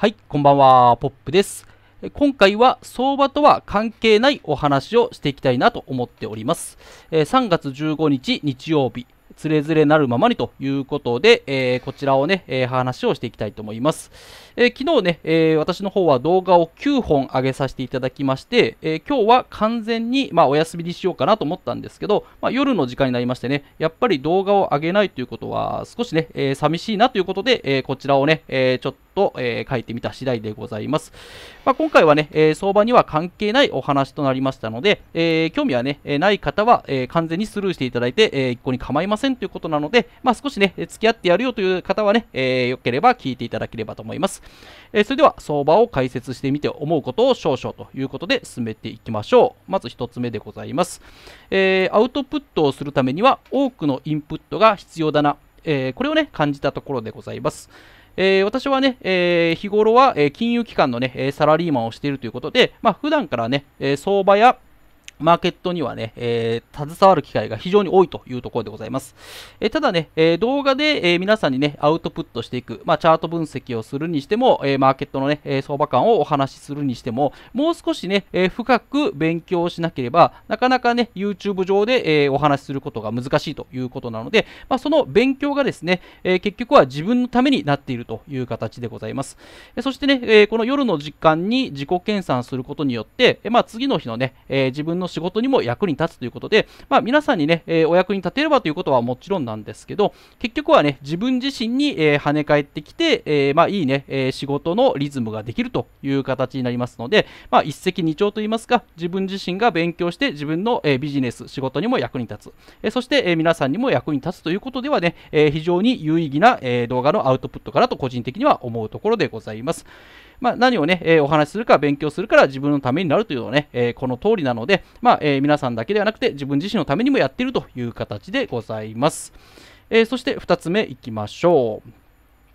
はい、こんばんは、ポップです。今回は相場とは関係ないお話をしていきたいなと思っております。3月15日日曜日、つれづれなるままにということで、えー、こちらをね、えー、話をしていきたいと思います。えー、昨日ね、え私の方は動画を9本上げさせていただきまして、え今日は完全に、まあ、お休みにしようかなと思ったんですけど、まあ、夜の時間になりましてね、やっぱり動画を上げないということは少しね、え寂しいなということで、えこちらをね、えちょっと、え書いてみた次第でございます。まあ、今回はね、え相場には関係ないお話となりましたので、え興味はね、えない方は、え完全にスルーしていただいて、えー、一向に構いません。せんということなので、まあ、少しね、付き合ってやるよという方はね、えー、よければ聞いていただければと思います。えー、それでは、相場を解説してみて思うことを少々ということで進めていきましょう。まず1つ目でございます。えー、アウトプットをするためには多くのインプットが必要だな。えー、これをね、感じたところでございます。えー、私はね、えー、日頃は、え金融機関のね、サラリーマンをしているということで、まあ、普段からね、え相場やマーケットにはね、えー、携わる機会が非常に多いというところでございます。えー、ただね、えー、動画で、え皆さんにね、アウトプットしていく、まあ、チャート分析をするにしても、えマーケットのね、え相場感をお話しするにしても、もう少しね、え深く勉強しなければ、なかなかね、YouTube 上で、えお話しすることが難しいということなので、まあ、その勉強がですね、え結局は自分のためになっているという形でございます。えそしてね、えこの夜の時間に自己研鑽することによって、えまあ、次の日のね、え自分の仕事にも役に立つということで、まあ、皆さんにね、えー、お役に立てればということはもちろんなんですけど、結局はね、自分自身に、えー、跳ね返ってきて、えー、まあ、いいね、え仕事のリズムができるという形になりますので、まあ、一石二鳥といいますか、自分自身が勉強して自分の、えビジネス、仕事にも役に立つ、えそして、え皆さんにも役に立つということではね、え非常に有意義な、え動画のアウトプットかなと個人的には思うところでございます。まあ、何をね、えー、お話しするか勉強するから自分のためになるというのはね、えー、この通りなので、まあ、え皆さんだけではなくて自分自身のためにもやっているという形でございます。えそして2つ目いきましょう。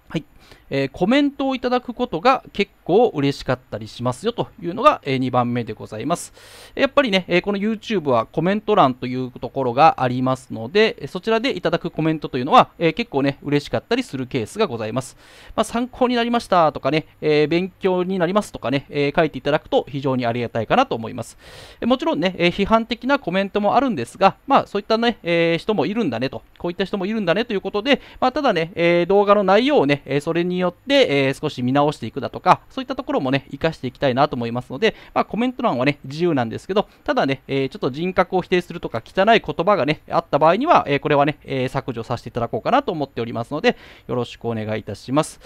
はい。えー、コメントをいただくことが結構嬉しかったりしますよというのが、えー、2番目でございます。やっぱりね、えー、この YouTube はコメント欄というところがありますので、そちらでいただくコメントというのは、えー、結構ね、嬉しかったりするケースがございます。まあ、参考になりましたとかね、え勉強になりますとかね、え書いていただくと非常にありがたいかなと思います。えもちろんね、え批判的なコメントもあるんですが、まあ、そういったね、え人もいるんだねと、こういった人もいるんだねということで、まあ、ただね、え動画の内容をね、えーそれによって、えー、少し見直していくだとか、そういったところもね、活かしていきたいなと思いますので、まあ、コメント欄はね、自由なんですけど、ただね、えー、ちょっと人格を否定するとか、汚い言葉がね、あった場合には、えこれはね、え削除させていただこうかなと思っておりますので、よろしくお願いいたします。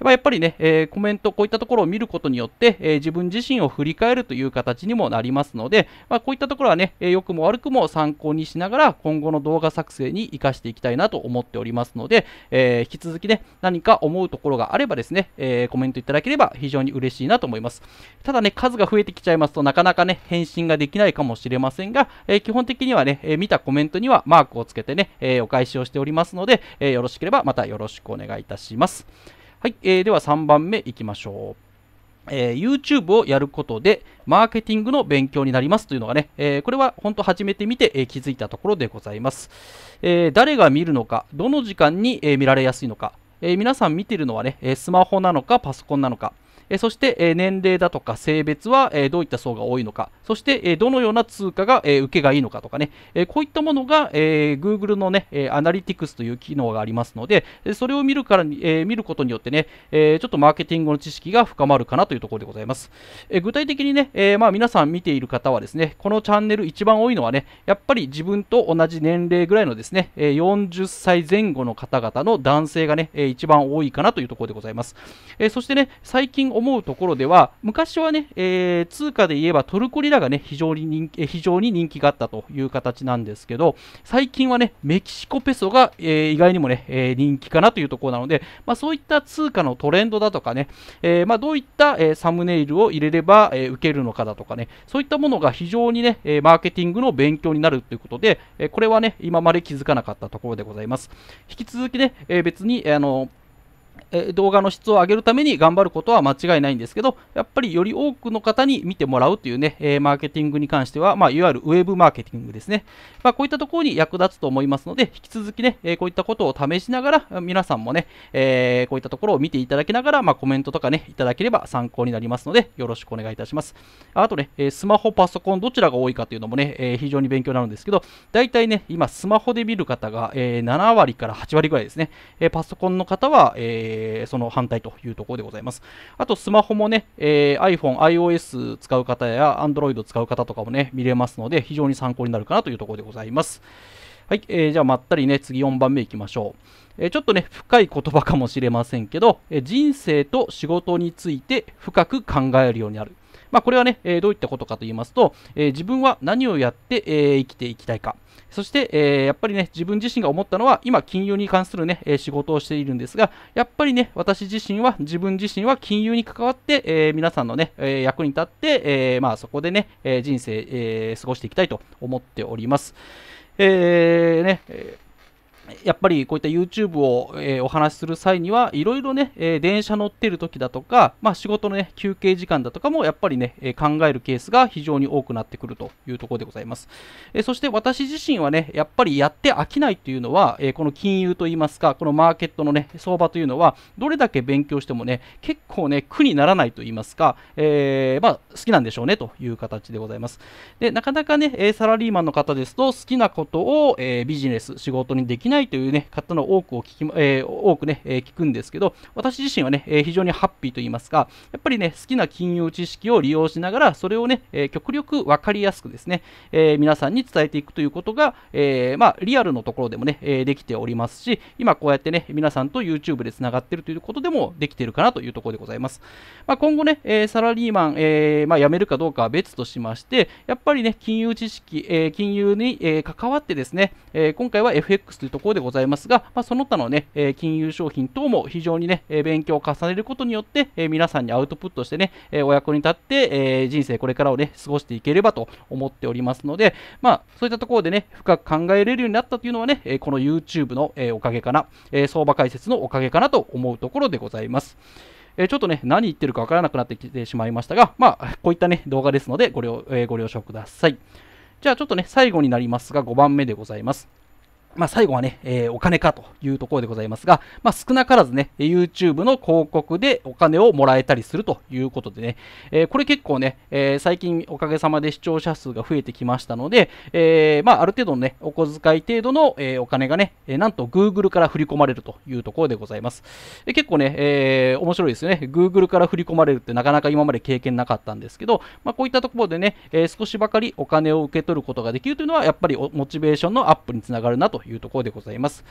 まあ、やっぱりね、えー、コメント、こういったところを見ることによって、えー、自分自身を振り返るという形にもなりますので、まあ、こういったところはね、良、えー、くも悪くも参考にしながら、今後の動画作成に活かしていきたいなと思っておりますので、えー、引き続きね、何か思うところがあればですね、えー、コメントいただければ非常に嬉しいなと思います。ただね、数が増えてきちゃいますとなかなかね、返信ができないかもしれませんが、えー、基本的にはね、えー、見たコメントにはマークをつけてね、えー、お返しをしておりますので、えよろしければまたよろしくお願いいたします。はい、えー、では3番目いきましょう。えー、YouTube をやることでマーケティングの勉強になりますというのがね、えー、これは本当初めて見て、えー、気づいたところでございます、え誰が見るのか、どの時間に、え見られやすいのか、え皆さん見てるのはね、えスマホなのかパソコンなのか、えそして、え年齢だとか性別は、えどういった層が多いのか、そして、えどのような通貨が、え受けがいいのかとかね、えこういったものが、え Google のね、えアナリティクスという機能がありますので、それを見るからに、え見ることによってね、えちょっとマーケティングの知識が深まるかなというところでございます。え具体的にね、えまあ、皆さん見ている方はですね、このチャンネル一番多いのはね、やっぱり自分と同じ年齢ぐらいのですね、え40歳前後の方々の男性がね、え一番多いかなというところでございます。えそしてね、最近思うところでは、昔はね、えー、通貨で言えばトルコリラがね、非常に人気非常に人気があったという形なんですけど、最近はね、メキシコペソが、えー、意外にもね、えー、人気かなというところなので、まあ、そういった通貨のトレンドだとかね、えまあ、どういった、えサムネイルを入れれば、え受けるのかだとかね、そういったものが非常にね、えマーケティングの勉強になるということで、えこれはね、今まで気づかなかったところでございます。引き続きね、え別に、あのーえ動画の質を上げるために頑張ることは間違いないんですけど、やっぱりより多くの方に見てもらうというね、えマーケティングに関しては、まあ、いわゆるウェブマーケティングですね。まあ、こういったところに役立つと思いますので、引き続きね、えこういったことを試しながら、皆さんもね、えこういったところを見ていただきながら、まあ、コメントとかね、いただければ参考になりますので、よろしくお願いいたします。あとね、えスマホ、パソコン、どちらが多いかというのもね、え非常に勉強になるんですけど、大体ね、今、スマホで見る方が、え7割から8割ぐらいですね。えパソコンの方は、えーえー、その反対というところでございます。あと、スマホもね、えー、iPhone、iOS 使う方や Android 使う方とかもね、見れますので、非常に参考になるかなというところでございます。はい、えー、じゃあ、まったりね、次4番目いきましょう。えー、ちょっとね、深い言葉かもしれませんけど、え人生と仕事について深く考えるようになる。まあ、これはね、えどういったことかと言いますと、え自分は何をやって、え生きていきたいか。そして、えやっぱりね、自分自身が思ったのは、今、金融に関するね、え仕事をしているんですが、やっぱりね、私自身は、自分自身は金融に関わって、え皆さんのね、え役に立って、えまあ、そこでね、え人生、え過ごしていきたいと思っております。えーね、やっぱりこういった YouTube を、えー、お話しする際には、いろいろね、えー、電車乗ってる時だとか、まあ、仕事の、ね、休憩時間だとかも、やっぱりね、え考えるケースが非常に多くなってくるというところでございます。えそして私自身はね、やっぱりやって飽きないというのは、えこの金融といいますか、このマーケットのね、相場というのは、どれだけ勉強してもね、結構ね、苦にならないといいますか、えまあ、好きなんでしょうねという形でございます。で、なかなかね、サラリーマンの方ですと、好きなことを、えビジネス、仕事にできないとという、ね、方の多くを聞き、えー、多くね、えー、聞くんですけど、私自身はね、えー、非常にハッピーと言いますか、やっぱりね、好きな金融知識を利用しながら、それをね、え極力分かりやすくですね、え皆さんに伝えていくということが、えまあ、リアルのところでもね、えできておりますし、今こうやってね、皆さんと YouTube でつながっているということでもできているかなというところでございます。まあ、今後ね、えサラリーマン、えまあ、辞めるかどうかは別としまして、やっぱりね、金融知識、え金融に、え関わってですね、え今回は FX というところでございますが、まあ、その他のね、え金融商品等も非常にね、え勉強を重ねることによって、え皆さんにアウトプットしてね、えお役に立って、え人生これからをね、過ごしていければと思っておりますので、まあ、そういったところでね、深く考えれるようになったというのはね、えこの YouTube の、えおかげかな、え相場解説のおかげかなと思うところでございます。えちょっとね、何言ってるかわからなくなってきてしまいましたが、まあ、こういったね、動画ですのでご了,、えご了承ください。じゃあちょっとね、最後になりますが、5番目でございます。まあ、最後はね、えー、お金かというところでございますが、まあ、少なからずね、YouTube の広告でお金をもらえたりするということでね、えー、これ結構ね、えー、最近おかげさまで視聴者数が増えてきましたので、えまあ、ある程度のね、お小遣い程度の、えお金がね、えなんと Google から振り込まれるというところでございます。で結構ね、え面白いですよね。Google から振り込まれるってなかなか今まで経験なかったんですけど、まあ、こういったところでね、え少しばかりお金を受け取ることができるというのは、やっぱりモチベーションのアップにつながるなというところでございます。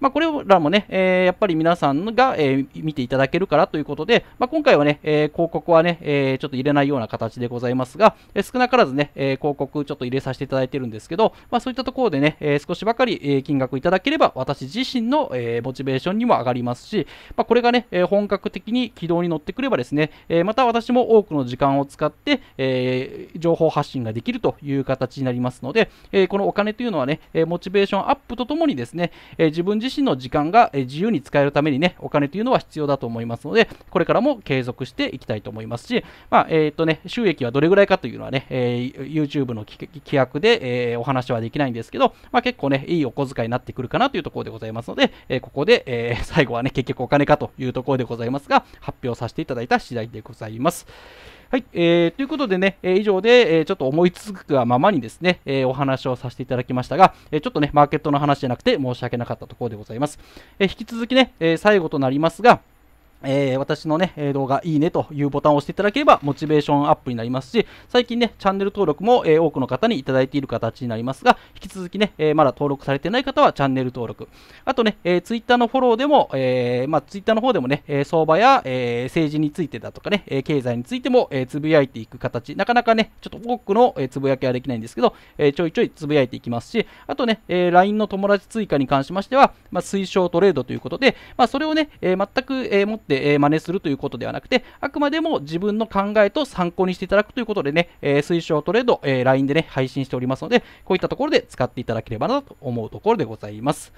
まあ、これらもね、えー、やっぱり皆さんが、えー、見ていただけるからということで、まあ、今回はね、えー、広告はね、えちょっと入れないような形でございますが、え少なからずね、え広告ちょっと入れさせていただいてるんですけど、まあ、そういったところでね、え少しばかり、え金額いただければ、私自身の、えモチベーションにも上がりますし、まあ、これがね、え本格的に軌道に乗ってくればですね、えまた私も多くの時間を使って、え情報発信ができるという形になりますので、えこのお金というのはね、えモチベーションアップとともにですね、え自分自身の時間が自由に使えるためにね、お金というのは必要だと思いますので、これからも継続していきたいと思いますし、まあ、えっ、ー、とね、収益はどれぐらいかというのはね、え YouTube の規約で、えお話はできないんですけど、まあ、結構ね、いいお小遣いになってくるかなというところでございますので、えここで、え最後はね、結局お金かというところでございますが、発表させていただいた次第でございます。はい、えー、ということでね、え以上で、えちょっと思いつくがままにですね、えお話をさせていただきましたが、えちょっとね、マーケットの話じゃなくて申し訳なかったところでございます。え引き続きね、え最後となりますが、えー、私のね、動画いいねというボタンを押していただければモチベーションアップになりますし、最近ね、チャンネル登録も、えー、多くの方にいただいている形になりますが、引き続きね、えー、まだ登録されてない方はチャンネル登録。あとね、えー、ツイッターのフォローでも、えー、まあ、ツイッターの方でもね、え相場や、え政治についてだとかね、え経済についても、えつぶやいていく形、なかなかね、ちょっと多くの、えつぶやきはできないんですけど、えちょいちょいつぶやいていきますし、あとね、え LINE の友達追加に関しましては、まあ、推奨トレードということで、まあ、それをね、え全く、えー、持ってって、えー、真似するということではなくて、あくまでも自分の考えと参考にしていただくということでね、えー、推奨トレード、えー、LINE でね、配信しておりますので、こういったところで使っていただければなと思うところでございます。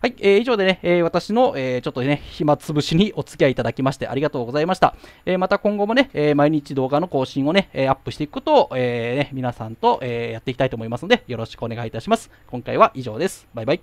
はい、えー、以上でね、えー、私の、えー、ちょっとね、暇つぶしにお付き合いいただきましてありがとうございました。えー、また今後もね、えー、毎日動画の更新をね、えー、アップしていくことを、えーね、皆さんと、えー、やっていきたいと思いますので、よろしくお願いいたします。今回は以上です。バイバイ。